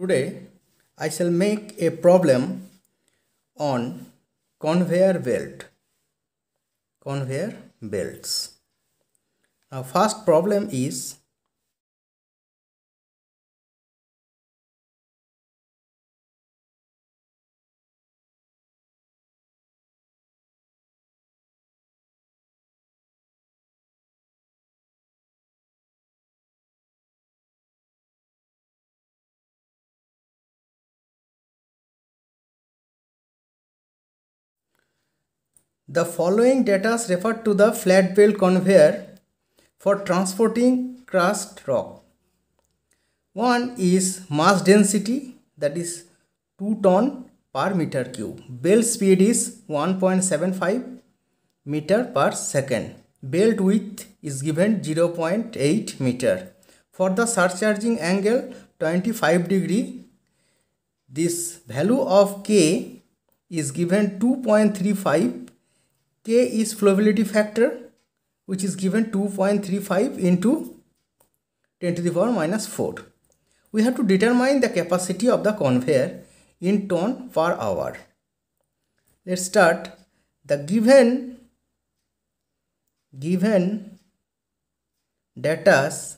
Today, I shall make a problem on conveyor belt. Conveyor belts. Now, first problem is The following data refer to the flat belt conveyor for transporting crust rock. One is mass density that is 2 ton per meter cube. Belt speed is 1.75 meter per second. Belt width is given 0.8 meter. For the surcharging angle 25 degree, this value of K is given 2.35 K is flowability factor which is given 2.35 into 10 to the power minus 4. We have to determine the capacity of the conveyor in ton per hour. Let's start. The given given datas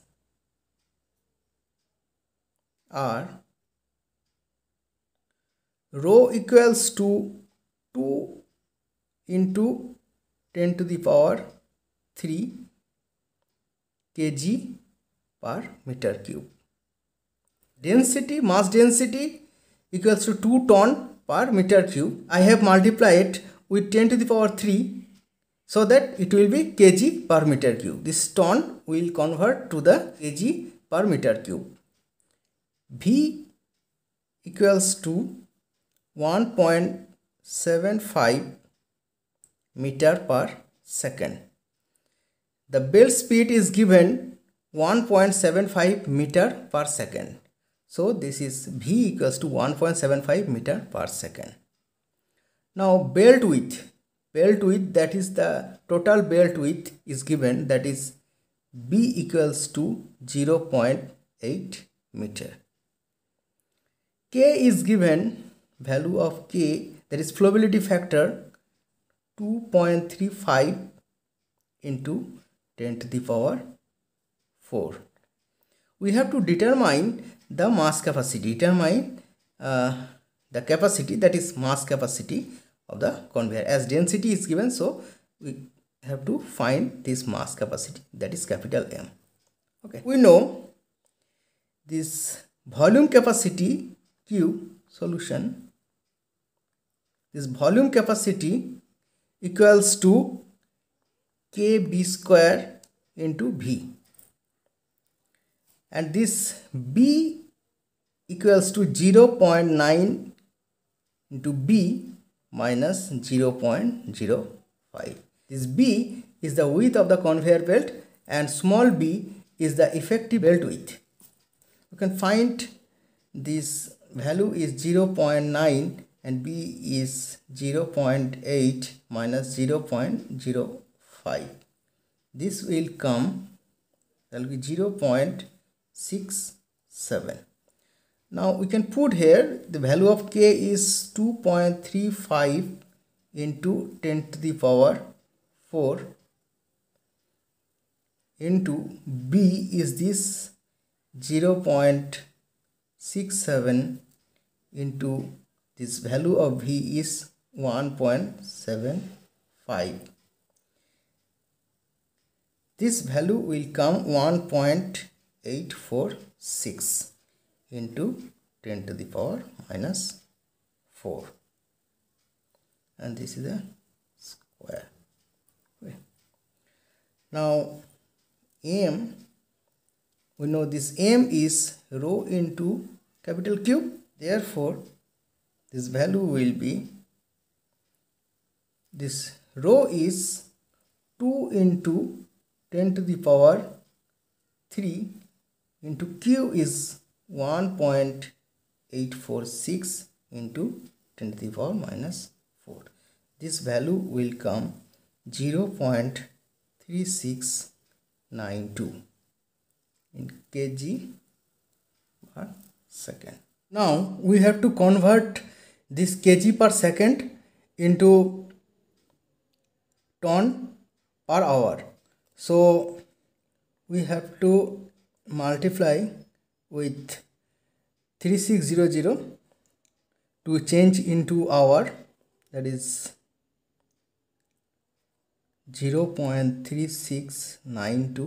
are rho equals to 2 into 10 to the power 3 kg per meter cube. Density, mass density equals to 2 ton per meter cube. I have multiplied with 10 to the power 3 so that it will be kg per meter cube. This ton will convert to the kg per meter cube. V equals to 1.75 meter per second. The belt speed is given 1.75 meter per second. So this is V equals to 1.75 meter per second. Now belt width, belt width that is the total belt width is given that is B equals to 0 0.8 meter. K is given value of K that is flowability factor 2.35 into 10 to the power 4. We have to determine the mass capacity, determine uh, the capacity that is mass capacity of the conveyor. As density is given, so we have to find this mass capacity that is capital M. Okay. We know this volume capacity Q solution, this volume capacity equals to kb square into v and this b equals to 0 0.9 into b minus 0 0.05 this b is the width of the conveyor belt and small b is the effective belt width you can find this value is 0 0.9 and b is 0 0.8 minus 0 0.05 this will come that will be 0 0.67 now we can put here the value of k is 2.35 into 10 to the power 4 into b is this 0 0.67 into this value of V is 1.75. This value will come 1.846 into 10 to the power minus 4 and this is a square. Okay. Now M we know this M is rho into capital Q therefore this value will be this row is 2 into 10 to the power 3 into q is 1.846 into 10 to the power minus 4 this value will come 0 0.3692 in kg per second now we have to convert this kg per second into ton per hour so we have to multiply with 3600 to change into hour that is 0 0.3692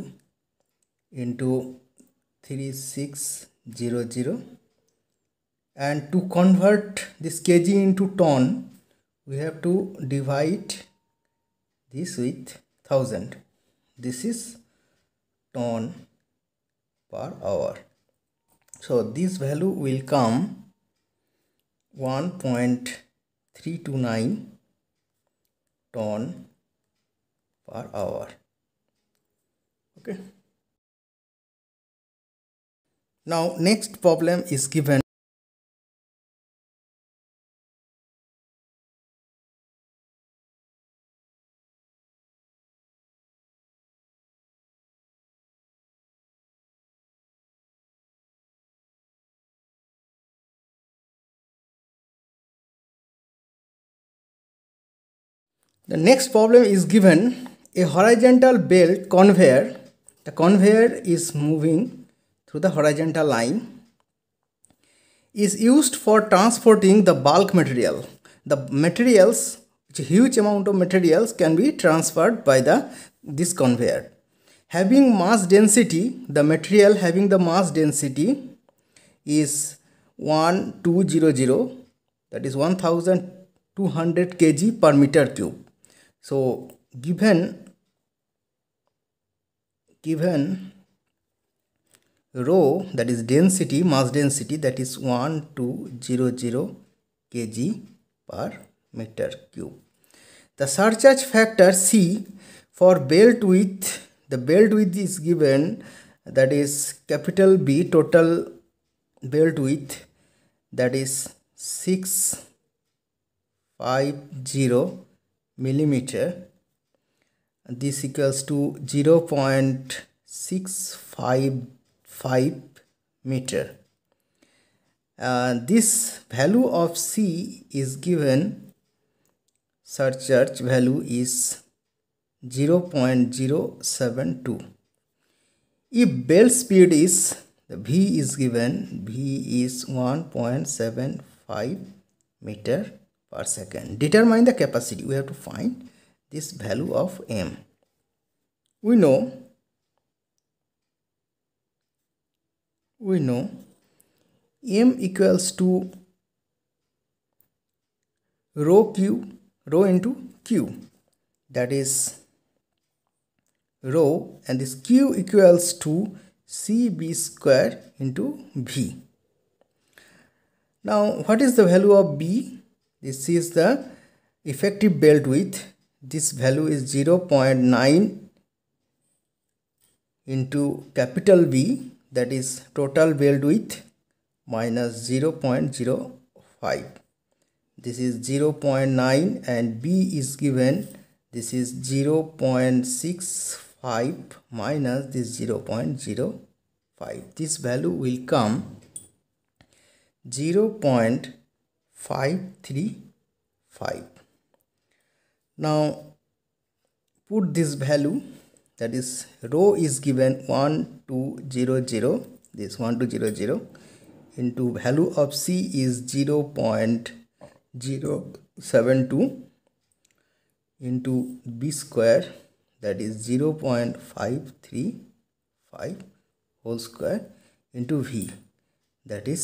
into 3600 and to convert this kg into ton we have to divide this with 1000 this is ton per hour so this value will come 1.329 ton per hour okay now next problem is given The next problem is given a horizontal belt conveyor. The conveyor is moving through the horizontal line is used for transporting the bulk material. The materials, huge amount of materials can be transferred by the this conveyor. Having mass density, the material having the mass density is 1200 that is 1200 kg per meter cube so given given rho that is density mass density that is 1200 kg per meter cube the surcharge factor c for belt width the belt width is given that is capital b total belt width that is 650 millimeter this equals to 0 0.655 meter uh, this value of c is given surcharge value is 0.072 if bell speed is the v is given v is 1.75 meter per second. Determine the capacity. We have to find this value of m. We know we know m equals to rho q rho into q that is rho and this q equals to cb square into v now what is the value of b this is the effective belt width. This value is 0.9 into capital B that is total belt width minus 0.05. This is 0.9 and B is given this is 0.65 minus this 0.05. This value will come 0. 535 now put this value that is row is given 1200 this 1200 into value of c is 0 0.072 into b square that is 0 0.535 whole square into v that is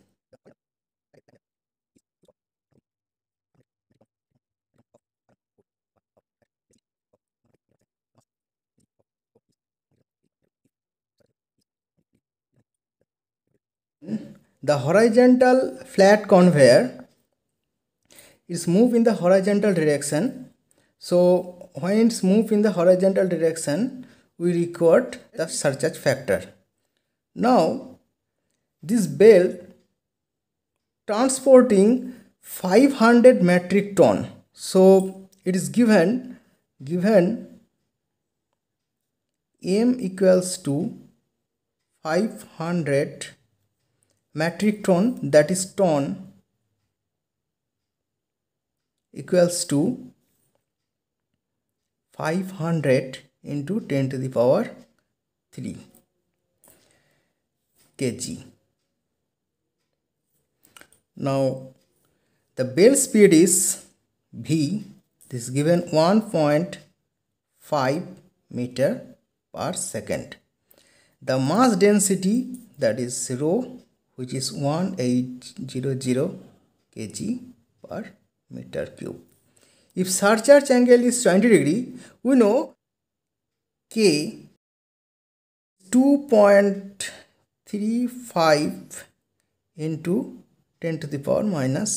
The horizontal flat conveyor is moved in the horizontal direction. So when it's moved in the horizontal direction, we record the surcharge factor. Now this belt transporting 500 metric ton. So it is given given m equals to 500 metric ton that is ton equals to 500 into 10 to the power 3 kg. Now the bell speed is V this is given 1.5 meter per second. The mass density that is rho which is 1800 kg per meter cube. If surcharge angle is 20 degree, we know K 2.35 into 10 to the power minus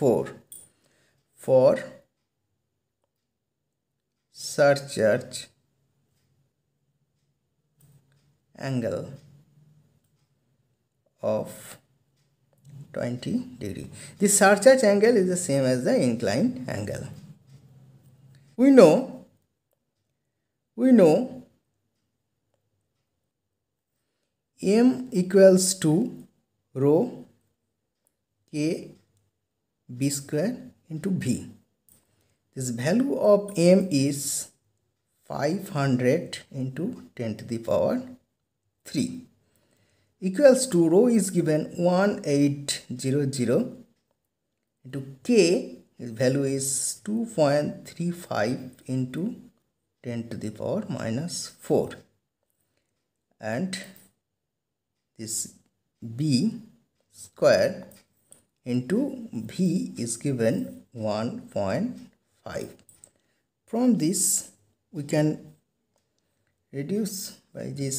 4 for surcharge angle of 20 degree. The surcharge angle is the same as the inclined angle. We know, we know M equals to rho K B square into V. This value of M is 500 into 10 to the power 3 equals to rho is given 1800 into k value is 2.35 into 10 to the power minus 4 and this b square into v is given 1.5 from this we can reduce by this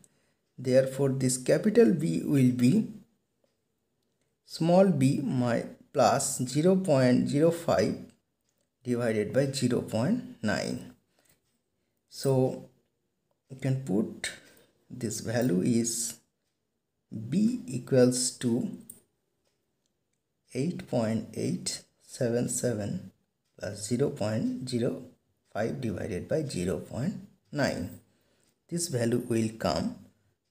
Therefore, this capital B will be small b my plus 0 0.05 divided by 0 0.9. So, you can put this value is b equals to 8.877 plus 0 0.05 divided by 0 0.9. This value will come